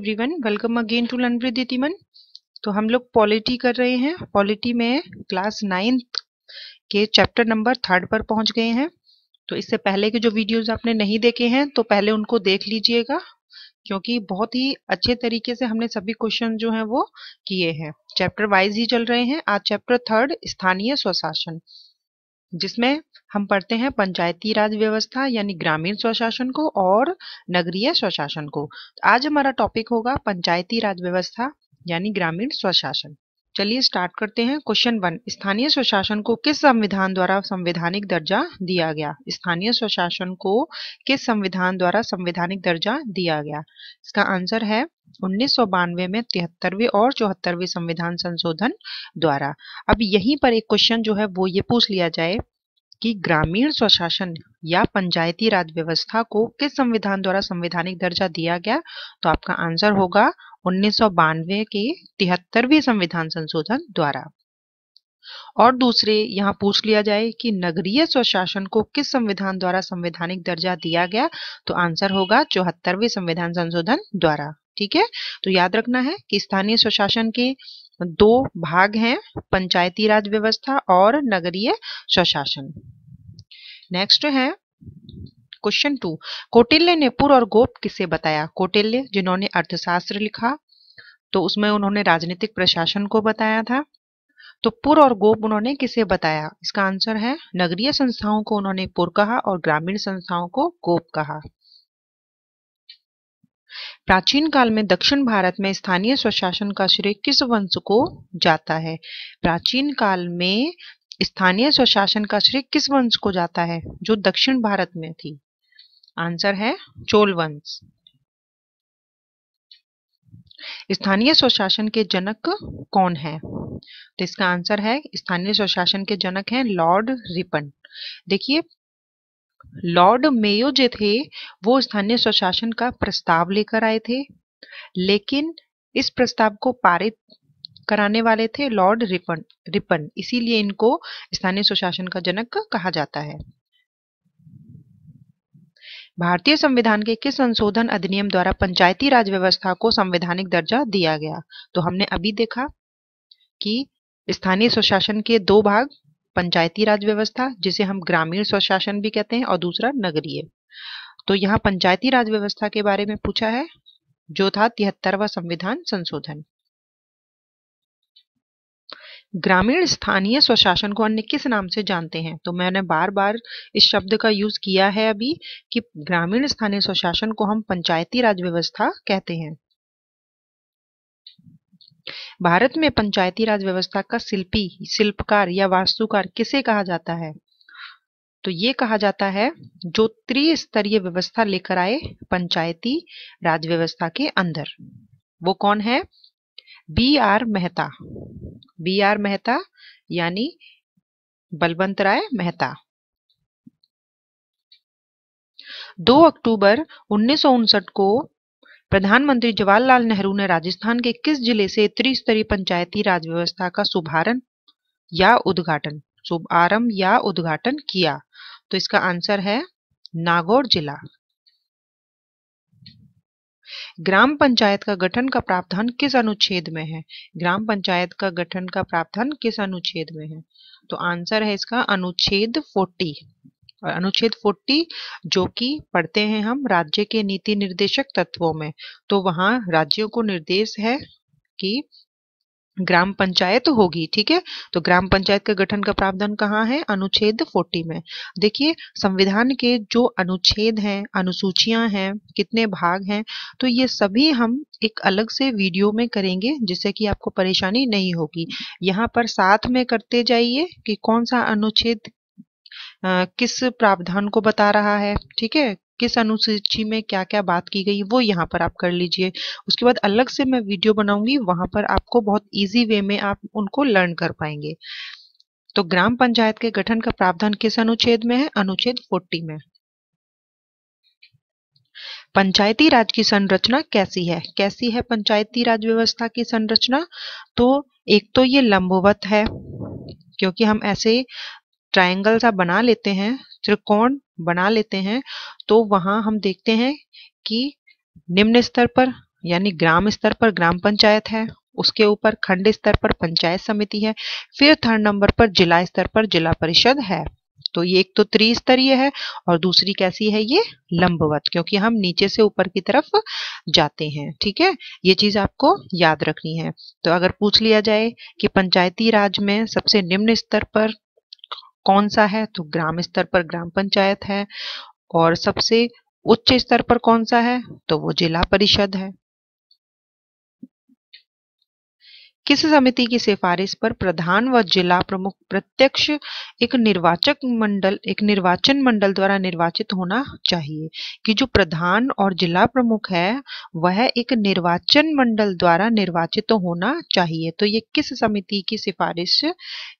everyone welcome again to लनप्रीत दीतिमन तो हम लोग पॉलिटी कर रहे हैं पॉलिटी में क्लास नाइन्थ के चैप्टर नंबर थर्ड पर पहुंच गए हैं तो इससे पहले के जो वीडियोस आपने नहीं देखे हैं तो पहले उनको देख लीजिएगा क्योंकि बहुत ही अच्छे तरीके से हमने सभी क्वेश्चन जो हैं वो किए हैं चैप्टर वाइज ही चल रहे हैं आज चैप्टर थर्ड स्थानीय स्वशासन जिसमें हम पढ़ते हैं पंचायती राज व्यवस्था यानी ग्रामीण स्वशासन को और नगरीय स्वशासन को तो आज हमारा टॉपिक होगा पंचायती राज व्यवस्था यानी ग्रामीण स्वशासन चलिए स्टार्ट करते हैं क्वेश्चन वन स्थानीय स्वशासन को किस संविधान द्वारा संवैधानिक दर्जा दिया गया स्थानीय स्वशासन को किस संविधान द्वारा संवैधानिक दर्जा दिया गया इसका आंसर है उन्नीस में तिहत्तरवे और चौहत्तरवे संविधान संशोधन द्वारा अब यहीं पर एक क्वेश्चन जो है वो ये पूछ लिया जाए कि ग्रामीण स्वशासन या पंचायती राज व्यवस्था को किस संविधान द्वारा संवैधानिक दर्जा दिया गया तो आपका आंसर होगा उन्नीस के तिहत्तरवीं संविधान संशोधन द्वारा और दूसरे यहाँ पूछ लिया जाए कि नगरीय स्वशासन को किस संविधान द्वारा संवैधानिक दर्जा दिया गया तो आंसर होगा चौहत्तरवी संविधान संशोधन द्वारा ठीक है तो याद रखना है कि स्थानीय स्वशासन के दो भाग हैं पंचायती राज व्यवस्था और नगरीय स्वशासन नेक्स्ट है क्वेश्चन टू कौटिल्य ने पुर और गोप किसे बताया कौटिल्य जिन्होंने अर्थशास्त्र लिखा तो उसमें उन्होंने राजनीतिक प्रशासन को बताया था तो पुर और गोप उन्होंने किसे बताया इसका आंसर है नगरीय संस्थाओं को उन्होंने पुर कहा और ग्रामीण संस्थाओं को गोप कहा प्राचीन काल में दक्षिण भारत में स्थानीय स्वशासन का श्रेय किस वंश को जाता है प्राचीन काल में स्थानीय स्वशासन का श्रेय किस वंश को जाता है जो दक्षिण भारत में थी आंसर है चोल वंश स्थानीय स्वशासन के जनक कौन है तो इसका आंसर है स्थानीय स्वशासन के जनक हैं लॉर्ड रिपन देखिए लॉर्ड मेयो जो थे वो स्थानीय स्वशासन का प्रस्ताव लेकर आए थे लेकिन इस प्रस्ताव को पारित कराने वाले थे लॉर्ड रिपन रिपन इसीलिए इनको स्थानीय स्वशासन का जनक कहा जाता है भारतीय संविधान के किस संशोधन अधिनियम द्वारा पंचायती राज व्यवस्था को संवैधानिक दर्जा दिया गया तो हमने अभी देखा कि स्थानीय स्वशासन के दो भाग पंचायती राज व्यवस्था जिसे हम ग्रामीण स्वशासन भी कहते हैं और दूसरा नगरीय तो यहाँ पंचायती राज व्यवस्था के बारे में पूछा है जो था तिहत्तरवा संविधान संशोधन ग्रामीण स्थानीय स्वशासन को अन्य किस नाम से जानते हैं तो मैंने बार बार इस शब्द का यूज किया है अभी कि ग्रामीण स्थानीय स्वशासन को हम पंचायती राज व्यवस्था कहते हैं भारत में पंचायती राज व्यवस्था का शिल्पी शिल्पकार या वास्तुकार किसे कहा जाता है तो ये कहा जाता है जो त्रिस्तरीय व्यवस्था लेकर आए पंचायती राज व्यवस्था के अंदर वो कौन है B R Mehta B R Mehta यानी बलवंत राय मेहता 2 अक्टूबर उन्नीस को प्रधानमंत्री जवाहरलाल नेहरू ने राजस्थान के किस जिले से त्रिस्तरीय पंचायती राज व्यवस्था का शुभारंभ या उद्घाटन शुभारंभ या उद्घाटन किया तो इसका आंसर है नागौर जिला ग्राम पंचायत का गठन का प्रावधान किस अनुच्छेद में है ग्राम पंचायत का गठन का प्रावधान किस अनुच्छेद में है तो आंसर है इसका अनुच्छेद फोर्टी अनुच्छेद 40 जो कि पढ़ते हैं हम राज्य के नीति निर्देशक तत्वों में तो वहां राज्यों को निर्देश है कि ग्राम पंचायत होगी ठीक है तो ग्राम पंचायत के गठन का प्रावधान कहाँ है अनुच्छेद 40 में देखिए संविधान के जो अनुच्छेद हैं अनुसूचियां हैं कितने भाग हैं तो ये सभी हम एक अलग से वीडियो में करेंगे जिससे कि आपको परेशानी नहीं होगी यहाँ पर साथ में करते जाइए कि कौन सा अनुच्छेद किस प्रावधान को बता रहा है ठीक है किस अनुसूची में क्या क्या बात की गई वो यहाँ पर आप कर लीजिए उसके बाद अलग से मैं वीडियो बनाऊंगी वहां पर आपको बहुत इजी वे में आप उनको लर्न कर पाएंगे तो ग्राम पंचायत के गठन का प्रावधान किस अनुच्छेद में है अनुच्छेद 40 में पंचायती राज की संरचना कैसी है कैसी है पंचायती राज व्यवस्था की संरचना तो एक तो ये लंबवत है क्योंकि हम ऐसे ट्रायंगल सा बना लेते हैं त्रिकोण बना लेते हैं तो वहां हम देखते हैं कि निम्न स्तर पर यानी ग्राम स्तर पर ग्राम पंचायत है उसके ऊपर खंड स्तर पर पंचायत समिति है फिर थर्ड नंबर पर जिला स्तर पर जिला परिषद है तो ये एक तो त्रिस्तरीय है और दूसरी कैसी है ये लंबवत क्योंकि हम नीचे से ऊपर की तरफ जाते हैं ठीक है ये चीज आपको याद रखनी है तो अगर पूछ लिया जाए कि पंचायती राज में सबसे निम्न स्तर पर कौन सा है तो ग्राम स्तर पर ग्राम पंचायत है और सबसे उच्च स्तर पर कौन सा है तो वो जिला परिषद है किस समिति की सिफारिश पर प्रधान व जिला प्रमुख प्रत्यक्ष एक निर्वाचक मंडल एक निर्वाचन मंडल द्वारा निर्वाचित होना चाहिए कि जो प्रधान और जिला प्रमुख है वह एक निर्वाचन मंडल द्वारा निर्वाचित होना चाहिए तो ये किस समिति की सिफारिश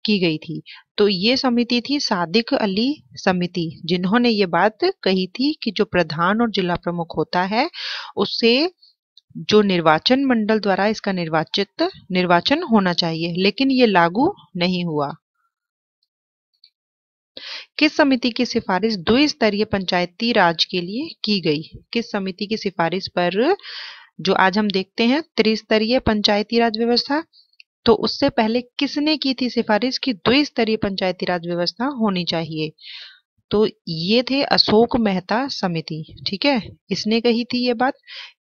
की गई थी तो ये समिति थी सादिक अली समिति जिन्होंने ये बात कही थी कि जो प्रधान और जिला प्रमुख होता है उसे जो निर्वाचन मंडल द्वारा इसका निर्वाचित निर्वाचन होना चाहिए लेकिन ये लागू नहीं हुआ किस समिति की सिफारिश द्विस्तरीय पंचायती राज के लिए की गई किस समिति की सिफारिश पर जो आज हम देखते हैं त्रिस्तरीय पंचायती राज व्यवस्था तो उससे पहले किसने की थी सिफारिश कि द्विस्तरीय पंचायती राज व्यवस्था होनी चाहिए तो ये थे अशोक मेहता समिति ठीक है इसने कही थी ये बात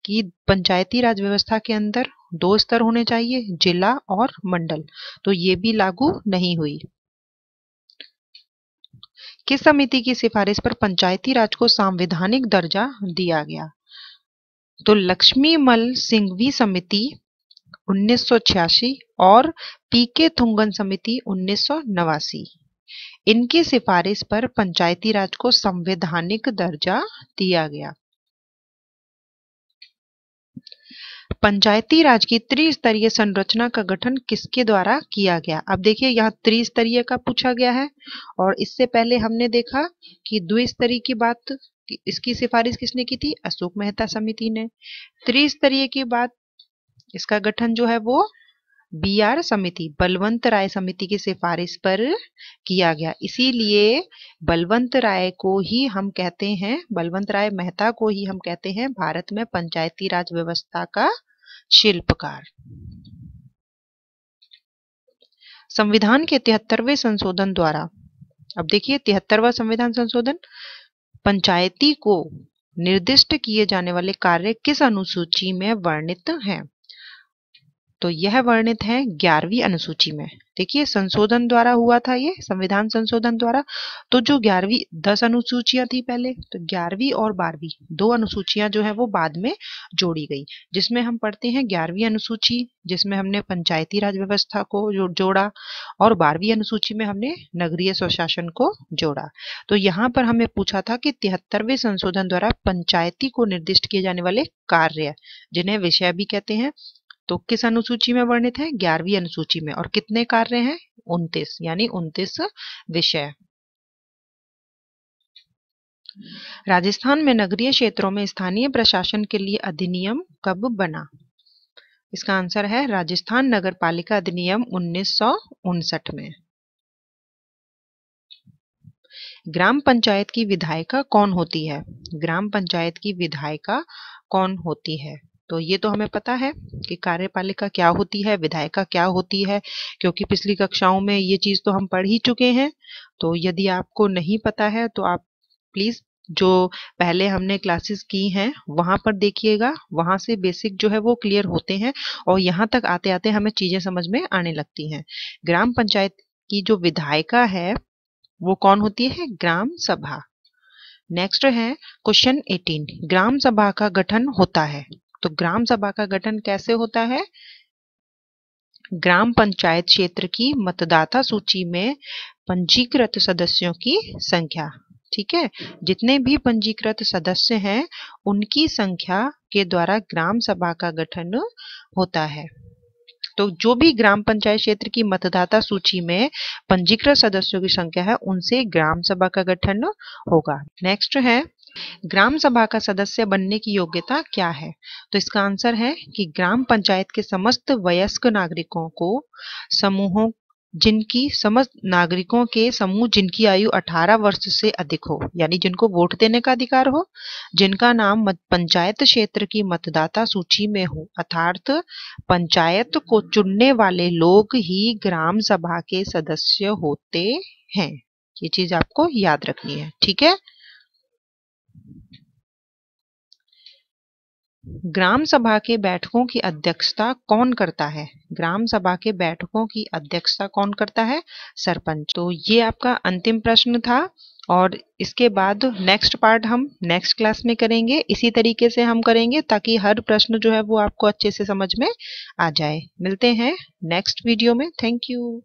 कि पंचायती राज व्यवस्था के अंदर दो स्तर होने चाहिए जिला और मंडल तो ये भी लागू नहीं हुई किस समिति की सिफारिश पर पंचायती राज को संवैधानिक दर्जा दिया गया तो लक्ष्मीमल सिंघवी समिति 1986 और पीके थुंगन समिति उन्नीस इनकी सिफारिश पर पंचायती राज को संवैधानिक दर्जा दिया गया पंचायती राज की त्रिस्तरीय संरचना का गठन किसके द्वारा किया गया अब देखिए यहाँ त्रिस्तरीय का पूछा गया है और इससे पहले हमने देखा कि द्विस्तरीय की बात इसकी सिफारिश किसने की थी अशोक मेहता समिति ने त्रिस्तरीय की बात इसका गठन जो है वो बीआर समिति बलवंत राय समिति की सिफारिश पर किया गया इसीलिए बलवंत राय को ही हम कहते हैं बलवंत राय मेहता को ही हम कहते हैं भारत में पंचायती राज व्यवस्था का शिल्पकार संविधान के तिहत्तरवे संशोधन द्वारा अब देखिए तिहत्तरवा संविधान संशोधन पंचायती को निर्दिष्ट किए जाने वाले कार्य किस अनुसूची में वर्णित हैं तो यह वर्णित है ग्यारहवीं अनुसूची में देखिए संशोधन द्वारा हुआ था ये संविधान संशोधन द्वारा तो जो ग्यारहवीं दस अनुसूचियां थी पहले तो ग्यारहवीं और बारहवीं दो अनुसूचियां जो है वो बाद में जोड़ी गई जिसमें हम पढ़ते हैं ग्यारहवीं अनुसूची जिसमें हमने पंचायती राज व्यवस्था को जो, जोड़ा और बारहवीं अनुसूची में हमने नगरीय स्वशासन को जोड़ा तो यहाँ पर हमें पूछा था कि तिहत्तरवें संशोधन द्वारा पंचायती को निर्दिष्ट किए जाने वाले कार्य जिन्हें विषय भी कहते हैं तो किस अनुसूची में वर्णित है ग्यारहवीं अनुसूची में और कितने कार्य हैं उन्तीस यानी उन्तीस विषय राजस्थान में नगरीय क्षेत्रों में स्थानीय प्रशासन के लिए अधिनियम कब बना इसका आंसर है राजस्थान नगर पालिका अधिनियम उन्नीस में ग्राम पंचायत की विधायिका कौन होती है ग्राम पंचायत की विधायिका कौन होती है तो ये तो हमें पता है कि कार्यपालिका क्या होती है विधायिका क्या होती है क्योंकि पिछली कक्षाओं में ये चीज तो हम पढ़ ही चुके हैं तो यदि आपको नहीं पता है तो आप प्लीज जो पहले हमने क्लासेस की हैं वहां पर देखिएगा वहां से बेसिक जो है वो क्लियर होते हैं और यहाँ तक आते आते हमें चीजें समझ में आने लगती हैं ग्राम पंचायत की जो विधायिका है वो कौन होती है ग्राम सभा नेक्स्ट है क्वेश्चन 18 ग्राम सभा का गठन होता है तो ग्राम सभा का गठन कैसे होता है ग्राम पंचायत क्षेत्र की मतदाता सूची में पंजीकृत सदस्यों की संख्या ठीक है जितने भी पंजीकृत सदस्य हैं उनकी संख्या के द्वारा ग्राम सभा का गठन होता है तो जो भी ग्राम पंचायत क्षेत्र की मतदाता सूची में पंजीकृत सदस्यों की संख्या है उनसे ग्राम सभा का गठन होगा नेक्स्ट है ग्राम सभा का सदस्य बनने की योग्यता क्या है तो इसका आंसर है कि ग्राम पंचायत के समस्त वयस्क नागरिकों को समूहों जिनकी समस्त नागरिकों के समूह जिनकी आयु 18 वर्ष से अधिक हो यानी जिनको वोट देने का अधिकार हो जिनका नाम पंचायत क्षेत्र की मतदाता सूची में हो अर्थात पंचायत को चुनने वाले लोग ही ग्राम सभा के सदस्य होते हैं ये चीज आपको याद रखनी है ठीक है ग्राम सभा के बैठकों की अध्यक्षता कौन करता है ग्राम सभा के बैठकों की अध्यक्षता कौन करता है सरपंच तो ये आपका अंतिम प्रश्न था और इसके बाद नेक्स्ट पार्ट हम नेक्स्ट क्लास में करेंगे इसी तरीके से हम करेंगे ताकि हर प्रश्न जो है वो आपको अच्छे से समझ में आ जाए मिलते हैं नेक्स्ट वीडियो में थैंक यू